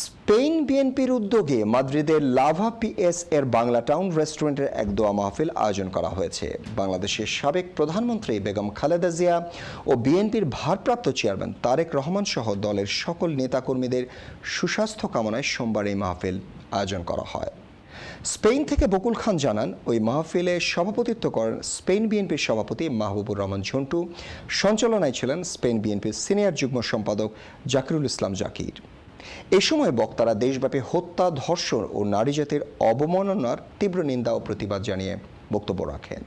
Spain বিএনপির উদ্যোগে মাদ্রিদের লাভা পিএস এর বাংলা টাউন রেস্টুরেন্টের এক দোয়া মাহফিল আয়োজন করা হয়েছে বাংলাদেশের সাবেক প্রধানমন্ত্রী বেগম খালেদা জিয়া ও বিএনপির ভারপ্রাপ্ত চেয়ারম্যান তারেক রহমান সহ দলের সকল নেতাকর্মীদের সুস্বাস্থ্য কামনায় সোমবার এই মাহফিল আয়োজন করা হয় স্পেন থেকে বকুল খান জানান ওই মাহফিলে সভাপতিত্ব করেন স্পেন বিএনপির সভাপতি মাহবুবুর রহমান ঝন্টু সঞ্চালনায় ছিলেন স্পেন বিএনপির সিনিয়র যুগ্ম সম্পাদক জাকিরুল ইসলাম জাকির এ সময় বক্তারা দেশব্যাপী হত্যা ধর্ষণ ও নারী জাতির অবমাননার তীব্র নিন্দা ও প্রতিবাদ জানিয়ে বক্তব্য রাখেন